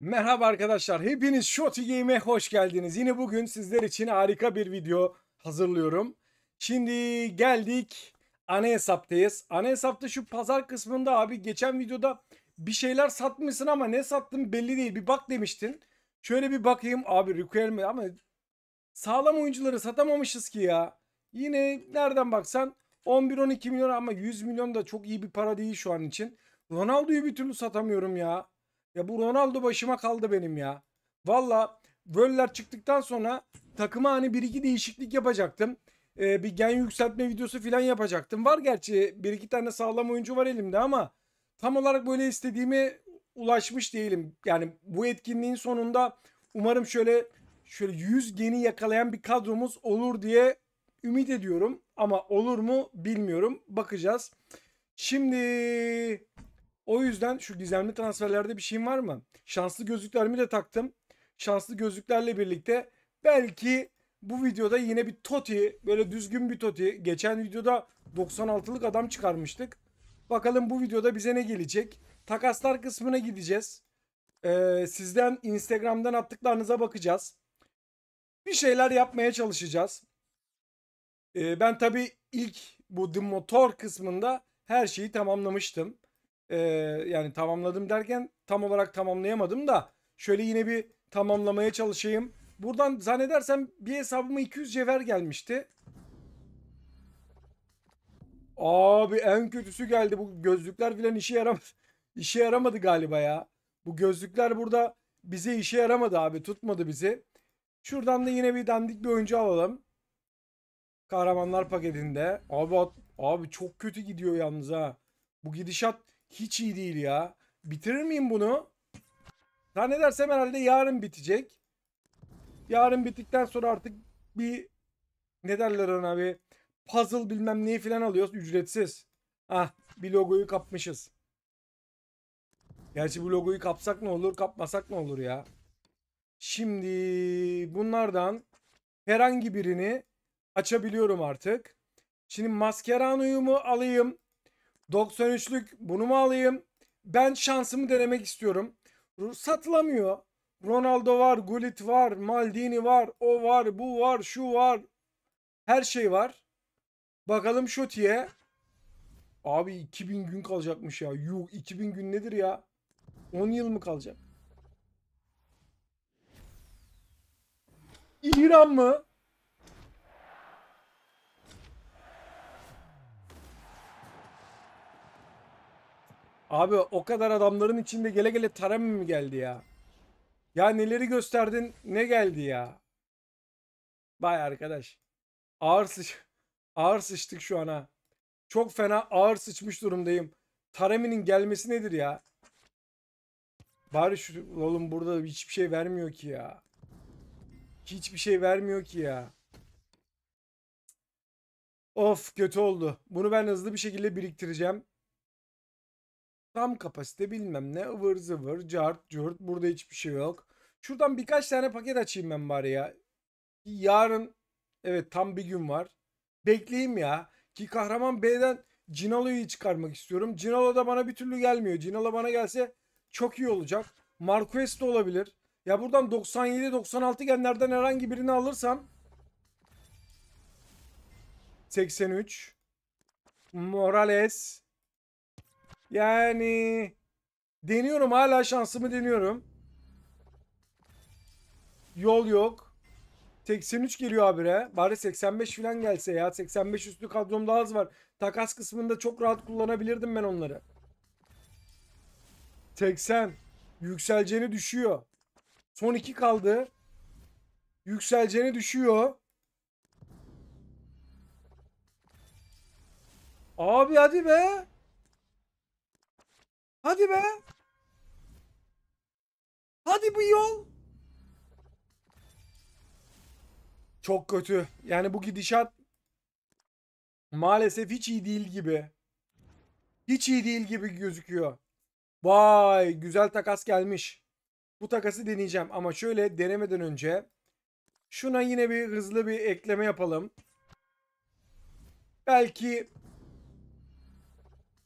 Merhaba arkadaşlar, hepiniz Shoti Game'e hoş geldiniz. Yine bugün sizler için harika bir video hazırlıyorum. Şimdi geldik ana hesaptayız. Ana hesapta şu pazar kısmında abi geçen videoda bir şeyler satmışsın ama ne sattın belli değil. Bir bak demiştin. Şöyle bir bakayım abi requirement ama sağlam oyuncuları satamamışız ki ya. Yine nereden baksan 11-12 milyon ama 100 milyon da çok iyi bir para değil şu an için. Ronaldo'yu bir türlü satamıyorum ya. Ya bu Ronaldo başıma kaldı benim ya. Valla Völler çıktıktan sonra takıma hani bir iki değişiklik yapacaktım. Ee, bir gen yükseltme videosu falan yapacaktım. Var gerçi bir iki tane sağlam oyuncu var elimde ama tam olarak böyle istediğimi ulaşmış değilim. Yani bu etkinliğin sonunda umarım şöyle şöyle 100 geni yakalayan bir kadromuz olur diye ümit ediyorum. Ama olur mu bilmiyorum. Bakacağız. Şimdi o yüzden şu gizemli transferlerde bir şeyim var mı? Şanslı gözlüklerimi de taktım. Şanslı gözlüklerle birlikte belki bu videoda yine bir toti, böyle düzgün bir toti. Geçen videoda 96'lık adam çıkarmıştık. Bakalım bu videoda bize ne gelecek? Takaslar kısmına gideceğiz. Ee, sizden Instagram'dan attıklarınıza bakacağız. Bir şeyler yapmaya çalışacağız. Ee, ben tabii ilk bu The Motor kısmında her şeyi tamamlamıştım e, yani tamamladım derken tam olarak tamamlayamadım da şöyle yine bir tamamlamaya çalışayım. Buradan zannedersem bir hesabıma 200 cevher gelmişti. Abi en kötüsü geldi. Bu gözlükler filan işe yaramadı. işe yaramadı galiba ya. Bu gözlükler burada bize işe yaramadı abi. Tutmadı bizi. Şuradan da yine bir dandik bir oyuncu alalım. Kahramanlar paketinde. Abi abi çok kötü gidiyor yalnız ha. Bu gidişat hiç iyi değil ya. Bitirir miyim bunu? Ne dersem herhalde yarın bitecek. Yarın bittikten sonra artık bir ne derler ona bir puzzle bilmem neyi falan alıyoruz ücretsiz. Ah bir logoyu kapmışız. Gerçi bu logoyu kapsak ne olur kapmasak ne olur ya. Şimdi bunlardan herhangi birini açabiliyorum artık. Şimdi maskeran uyumu alayım? 93'lük bunu mu alayım? Ben şansımı denemek istiyorum. Satılamıyor. Ronaldo var, Gullit var, Maldini var, o var, bu var, şu var. Her şey var. Bakalım Şoti'ye. Abi 2000 gün kalacakmış ya. Yuh 2000 gün nedir ya? 10 yıl mı kalacak? İran mı? Abi o kadar adamların içinde gele gele Taremi mi geldi ya? Ya neleri gösterdin ne geldi ya? Bay arkadaş. Ağır sıç ağır sıçtık şu ana. Çok fena ağır sıçmış durumdayım. Taremi'nin gelmesi nedir ya? Bari şu oğlum burada hiçbir şey vermiyor ki ya. Hiçbir şey vermiyor ki ya. Of kötü oldu. Bunu ben hızlı bir şekilde biriktireceğim. Tam kapasite bilmem ne ıvır zıvır cart curt burada hiçbir şey yok. Şuradan birkaç tane paket açayım ben bari ya. Yarın evet tam bir gün var. Bekleyeyim ya. Ki kahraman B'den Cinalo'yu çıkarmak istiyorum. Cinalo da bana bir türlü gelmiyor. Cinalo bana gelse çok iyi olacak. Marquez de olabilir. Ya buradan 97-96 genlerden herhangi birini alırsam 83 Morales yani deniyorum hala şansımı deniyorum. Yol yok. 83 geliyor abire. Bari 85 falan gelse ya. 85 üstü kadromda az var. Takas kısmında çok rahat kullanabilirdim ben onları. 80. Yükseleceğini düşüyor. Son 2 kaldı. Yükseleceğini düşüyor. Abi hadi be. Hadi be. Hadi bu yol. Çok kötü. Yani bu gidişat maalesef hiç iyi değil gibi. Hiç iyi değil gibi gözüküyor. Vay güzel takas gelmiş. Bu takası deneyeceğim ama şöyle denemeden önce şuna yine bir hızlı bir ekleme yapalım. Belki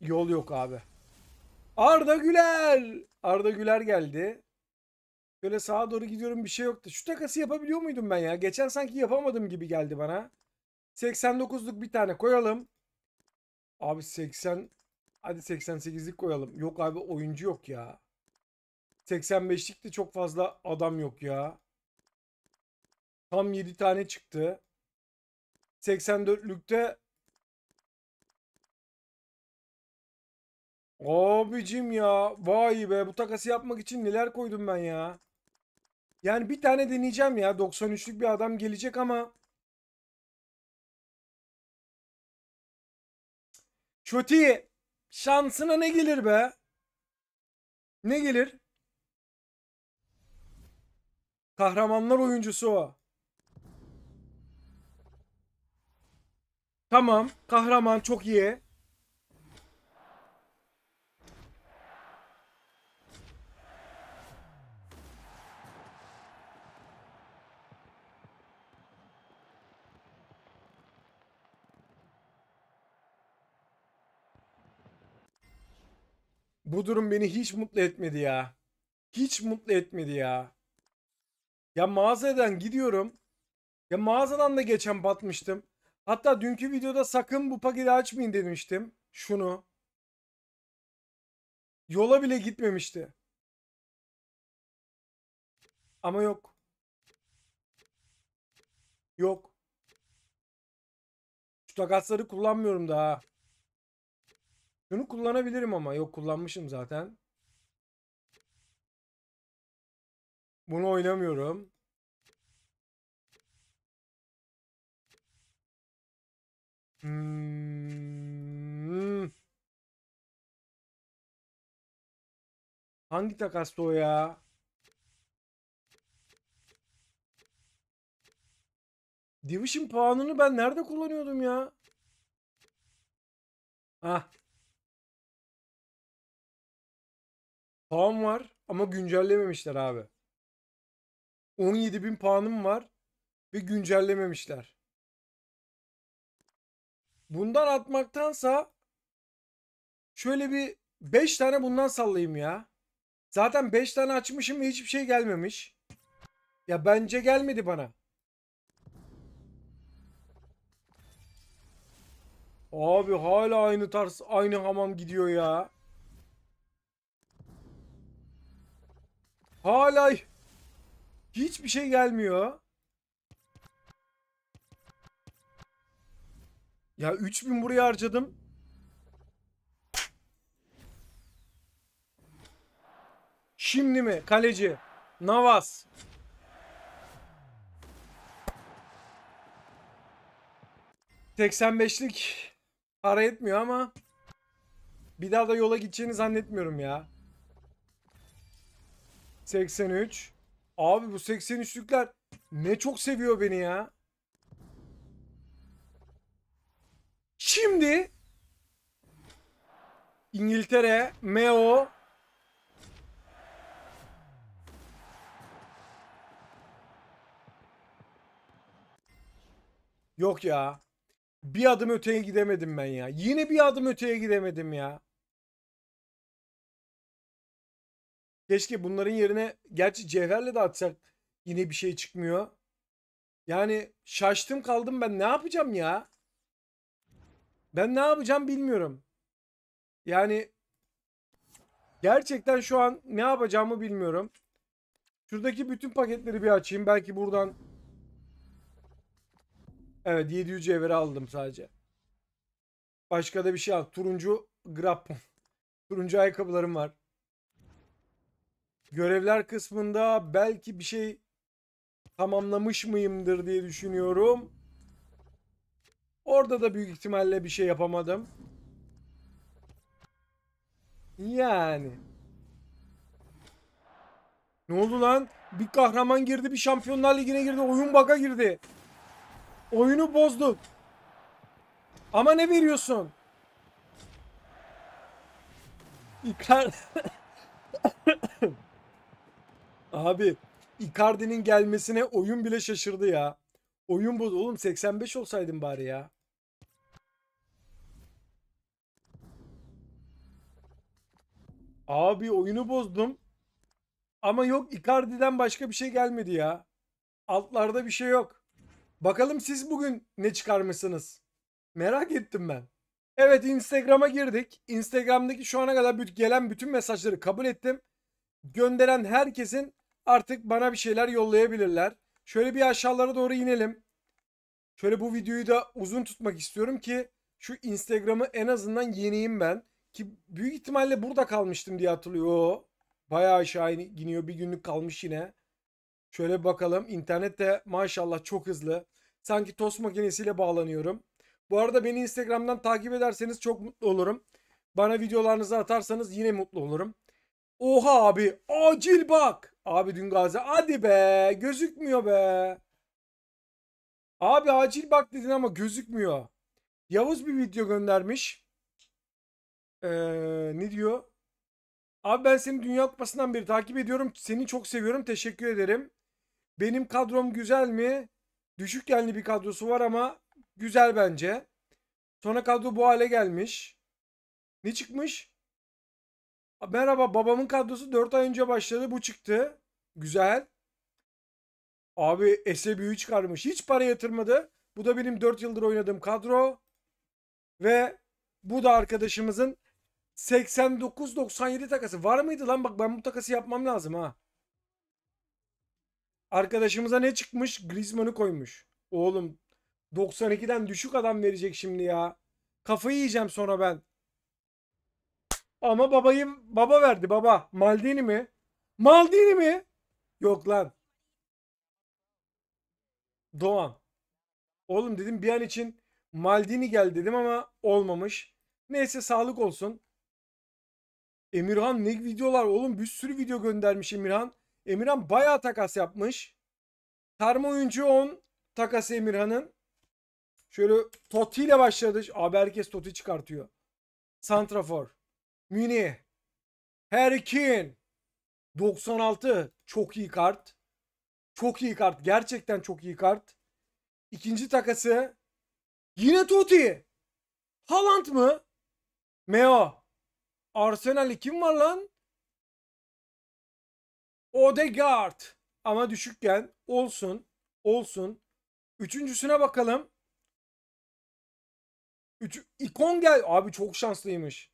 yol yok abi. Arda Güler. Arda Güler geldi. Şöyle sağa doğru gidiyorum bir şey yoktu. Şu takası yapabiliyor muydum ben ya? Geçen sanki yapamadım gibi geldi bana. 89'luk bir tane koyalım. Abi 80 hadi 88'lik koyalım. Yok abi oyuncu yok ya. 85'lik de çok fazla adam yok ya. Tam 7 tane çıktı. 84'lükte Abicim ya. Vay be bu takası yapmak için neler koydum ben ya. Yani bir tane deneyeceğim ya. 93'lük bir adam gelecek ama. Kötü. Şansına ne gelir be? Ne gelir? Kahramanlar oyuncusu o. Tamam. Kahraman çok iyi. Bu durum beni hiç mutlu etmedi ya. Hiç mutlu etmedi ya. Ya mağazadan gidiyorum. Ya mağazadan da geçen batmıştım. Hatta dünkü videoda sakın bu paketi açmayın demiştim. Şunu. Yola bile gitmemişti. Ama yok. Yok. Şu takasları kullanmıyorum daha. Şunu kullanabilirim ama. Yok kullanmışım zaten. Bunu oynamıyorum. Hmm. Hangi takas o ya? Division puanını ben nerede kullanıyordum ya? Ah Puan var ama güncellememişler abi. 17 bin puanım var ve güncellememişler. Bundan atmaktansa şöyle bir 5 tane bundan sallayayım ya. Zaten 5 tane açmışım ve hiçbir şey gelmemiş. Ya bence gelmedi bana. Abi hala aynı tarz aynı hamam gidiyor ya. Hala hiçbir şey gelmiyor. Ya 3000 buraya harcadım. Şimdi mi? Kaleci. Navas. ...85'lik para etmiyor ama... ...bir daha da yola gideceğini zannetmiyorum ya. 83. Abi bu 83'lükler ne çok seviyor beni ya. Şimdi İngiltere, Meo Yok ya. Bir adım öteye gidemedim ben ya. Yine bir adım öteye gidemedim ya. Keşke bunların yerine gerçi Cevher'le de atsak yine bir şey çıkmıyor. Yani şaştım kaldım ben ne yapacağım ya? Ben ne yapacağım bilmiyorum. Yani gerçekten şu an ne yapacağımı bilmiyorum. Şuradaki bütün paketleri bir açayım. Belki buradan Evet 700 cevheri aldım sadece. Başka da bir şey al. Turuncu grap. Turuncu ayakkabılarım var. Görevler kısmında belki bir şey tamamlamış mıyımdır diye düşünüyorum. Orada da büyük ihtimalle bir şey yapamadım. Yani. Ne oldu lan? Bir kahraman girdi, bir Şampiyonlar Ligi'ne girdi, oyun baka girdi. Oyunu bozduk. Ama ne veriyorsun? İkar... Abi Icardi'nin gelmesine oyun bile şaşırdı ya. Oyun boz oğlum 85 olsaydın bari ya. Abi oyunu bozdum. Ama yok Icardi'den başka bir şey gelmedi ya. Altlarda bir şey yok. Bakalım siz bugün ne çıkarmışsınız? Merak ettim ben. Evet Instagram'a girdik. Instagram'daki şu ana kadar gelen bütün mesajları kabul ettim. Gönderen herkesin artık bana bir şeyler yollayabilirler. Şöyle bir aşağılara doğru inelim. Şöyle bu videoyu da uzun tutmak istiyorum ki şu Instagram'ı en azından yeneyim ben. Ki büyük ihtimalle burada kalmıştım diye hatırlıyor. Bayağı aşağı iniyor. Bir günlük kalmış yine. Şöyle bakalım. İnternet de maşallah çok hızlı. Sanki tost makinesiyle bağlanıyorum. Bu arada beni Instagram'dan takip ederseniz çok mutlu olurum. Bana videolarınızı atarsanız yine mutlu olurum. Oha abi acil bak. Abi dün Gazi hadi be gözükmüyor be. Abi acil bak dedin ama gözükmüyor. Yavuz bir video göndermiş. Ee, ne diyor? Abi ben seni Dünya Kupası'ndan beri takip ediyorum. Seni çok seviyorum. Teşekkür ederim. Benim kadrom güzel mi? Düşük genli bir kadrosu var ama güzel bence. Sonra kadro bu hale gelmiş. Ne çıkmış? Merhaba babamın kadrosu 4 ay önce başladı. Bu çıktı. Güzel. Abi Esebi'yi çıkarmış. Hiç para yatırmadı. Bu da benim 4 yıldır oynadığım kadro. Ve bu da arkadaşımızın 89-97 takası. Var mıydı lan? Bak ben bu takası yapmam lazım ha. Arkadaşımıza ne çıkmış? Griezmann'ı koymuş. Oğlum 92'den düşük adam verecek şimdi ya. Kafayı yiyeceğim sonra ben. Ama babayı baba verdi baba. Maldini mi? Maldini mi? Yok lan. Doğan. Oğlum dedim bir an için Maldini gel dedim ama olmamış. Neyse sağlık olsun. Emirhan ne videolar oğlum bir sürü video göndermiş Emirhan. Emirhan bayağı takas yapmış. Tarma oyuncu 10 takası Emirhan'ın. Şöyle Totti ile başladı. Abi herkes Totti çıkartıyor. Santrafor. Mini. Herkin. 96. Çok iyi kart. Çok iyi kart. Gerçekten çok iyi kart. İkinci takası. Yine Totti. Haaland mı? Meo. Arsenal'i kim var lan? Odegaard. Ama düşükken olsun. Olsun. Üçüncüsüne bakalım. Üç, ikon gel. Abi çok şanslıymış.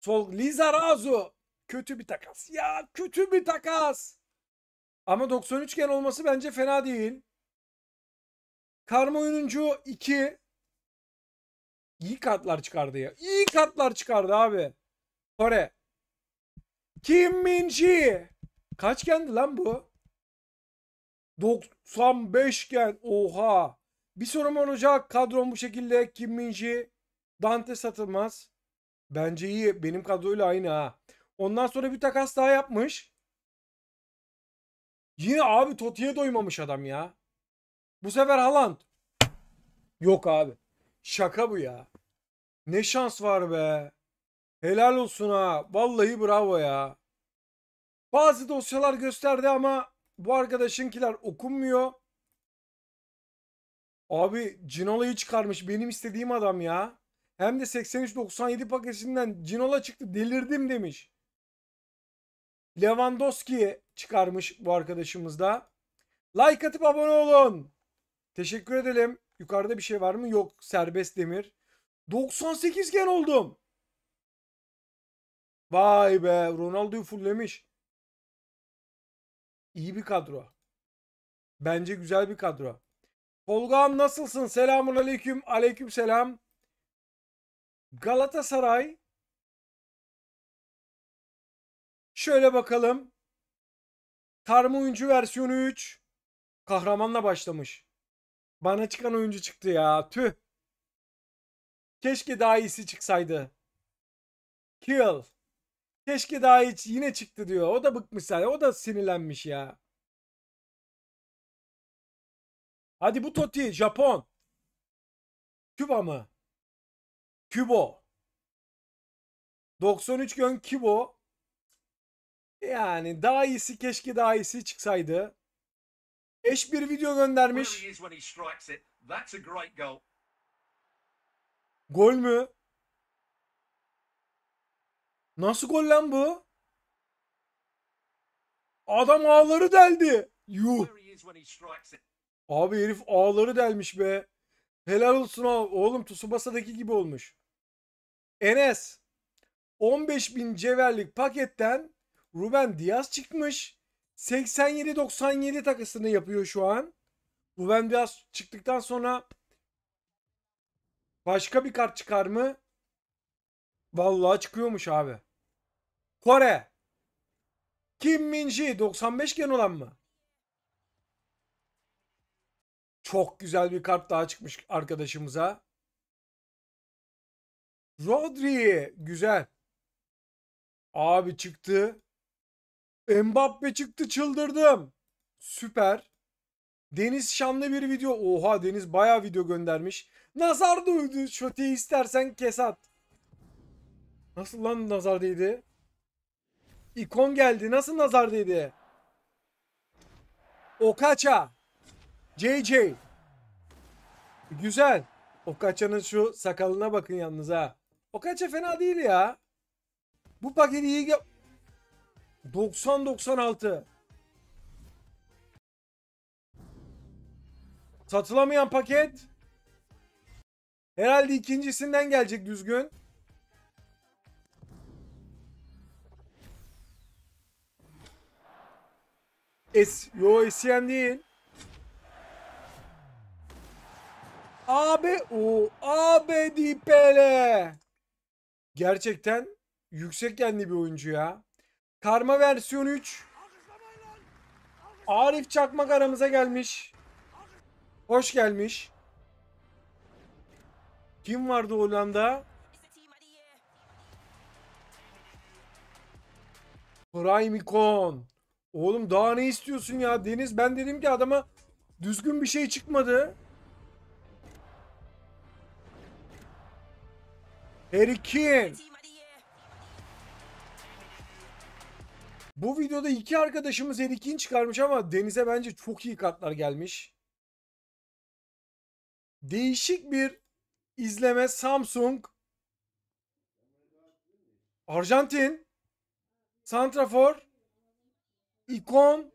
Sol Liza Razu kötü bir takas. Ya kötü bir takas. Ama 93 gen olması bence fena değil. Karma oyuncu 2. İyi kartlar çıkardı ya. İyi kartlar çıkardı abi. Kore. Kim Minji. Kaç kendi lan bu? 95 gen. Oha. Bir sorum olacak. Kadron bu şekilde. Kim Minji. Dante satılmaz. Bence iyi. Benim kadroyla aynı ha. Ondan sonra bir takas daha yapmış. Yine abi Toti'ye doymamış adam ya. Bu sefer Haaland. Yok abi. Şaka bu ya. Ne şans var be. Helal olsun ha. Vallahi bravo ya. Bazı dosyalar gösterdi ama bu arkadaşınkiler okunmuyor. Abi Cinola'yı çıkarmış. Benim istediğim adam ya. Hem de 83-97 paketinden Cinola çıktı delirdim demiş. Lewandowski çıkarmış bu arkadaşımız da. Like atıp abone olun. Teşekkür edelim. Yukarıda bir şey var mı? Yok. Serbest demir. 98 gen oldum. Vay be. Ronaldo'yu fullemiş. İyi bir kadro. Bence güzel bir kadro. Tolga'm nasılsın? Selamun aleyküm. Aleyküm selam. Galatasaray şöyle bakalım. Tarma oyuncu versiyonu 3 kahramanla başlamış. Bana çıkan oyuncu çıktı ya. Tüh. Keşke daha iyisi çıksaydı. Kill. Keşke daha hiç yine çıktı diyor. O da bıkmış zaten. O da sinirlenmiş ya. Hadi bu toti Japon. Küba mı? Kübo. 93 gün Kübo. Yani daha iyisi keşke daha iyisi çıksaydı. Eş bir video göndermiş. Gol mü? Nasıl gol lan bu? Adam ağları deldi. Yuh. Abi herif ağları delmiş be. Helal olsun Oğlum Tsubasa'daki gibi olmuş. Enes 15 bin cevherlik paketten Ruben Diaz çıkmış. 87-97 takısını yapıyor şu an. Ruben Diaz çıktıktan sonra başka bir kart çıkar mı? Vallahi çıkıyormuş abi. Kore. Kim Minji 95 gen olan mı? Çok güzel bir kart daha çıkmış arkadaşımıza. Rodri güzel. Abi çıktı. Mbappe çıktı çıldırdım. Süper. Deniz şanlı bir video. Oha Deniz baya video göndermiş. Nazar duydu. Şote'yi istersen kesat Nasıl lan nazar değdi? İkon geldi. Nasıl nazar değdi? Okaça. JJ. Güzel. Okaça'nın şu sakalına bakın yalnız ha. O kaça fena değil ya. Bu paket iyi 90-96. Satılamayan paket. Herhalde ikincisinden gelecek düzgün. Es yo isyan e değil. Abi o abi dipele. Gerçekten yüksek yenli bir oyuncu ya. Karma versiyon 3. Arif Çakmak aramıza gelmiş. Hoş gelmiş. Kim vardı Hollanda? Prime Icon. Oğlum daha ne istiyorsun ya Deniz? Ben dedim ki adama düzgün bir şey çıkmadı. Harry Kane. Bu videoda iki arkadaşımız Harry Kane çıkarmış ama Deniz'e bence çok iyi kartlar gelmiş. Değişik bir izleme Samsung. Arjantin. Santrafor. İkon.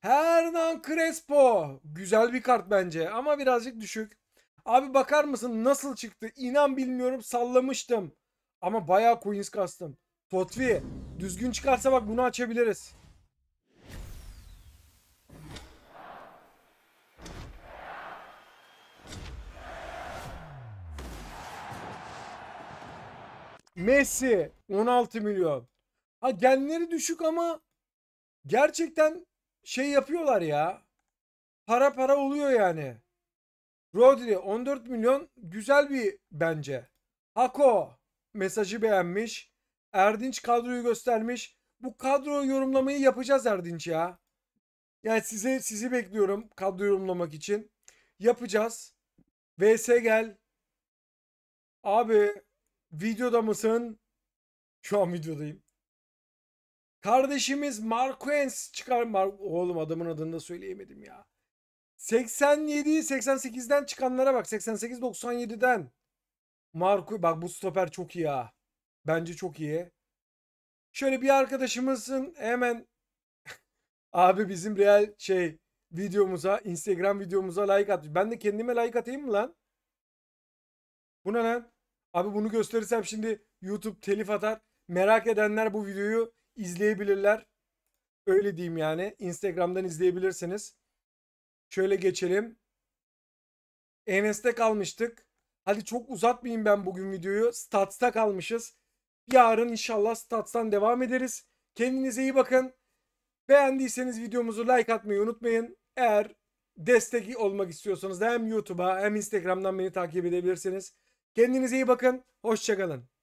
Hernan Crespo. Güzel bir kart bence ama birazcık düşük. Abi bakar mısın nasıl çıktı? İnan bilmiyorum sallamıştım. Ama bayağı coins kastım. Totvi düzgün çıkarsa bak bunu açabiliriz. Messi 16 milyon. Ha genleri düşük ama gerçekten şey yapıyorlar ya. Para para oluyor yani. Rodri 14 milyon güzel bir bence. Hako mesajı beğenmiş. Erdinç kadroyu göstermiş. Bu kadro yorumlamayı yapacağız Erdinç ya. Yani size sizi bekliyorum kadro yorumlamak için. Yapacağız. VS gel. Abi videoda mısın? Şu an videodayım. Kardeşimiz Marquens çıkar. Mar Oğlum adamın adını da söyleyemedim ya. 87'yi 88'den çıkanlara bak. 88 97'den. Marco bak bu stoper çok iyi ha. Bence çok iyi. Şöyle bir arkadaşımızın hemen abi bizim real şey videomuza, Instagram videomuza like atmış. Ben de kendime like atayım mı lan? Bu ne lan? Abi bunu gösterirsem şimdi YouTube telif atar. Merak edenler bu videoyu izleyebilirler. Öyle diyeyim yani. Instagram'dan izleyebilirsiniz. Şöyle geçelim. Enes'te kalmıştık. Hadi çok uzatmayayım ben bugün videoyu. Stats'ta kalmışız. Yarın inşallah Stats'tan devam ederiz. Kendinize iyi bakın. Beğendiyseniz videomuzu like atmayı unutmayın. Eğer destek olmak istiyorsanız da hem YouTube'a hem Instagram'dan beni takip edebilirsiniz. Kendinize iyi bakın. Hoşçakalın.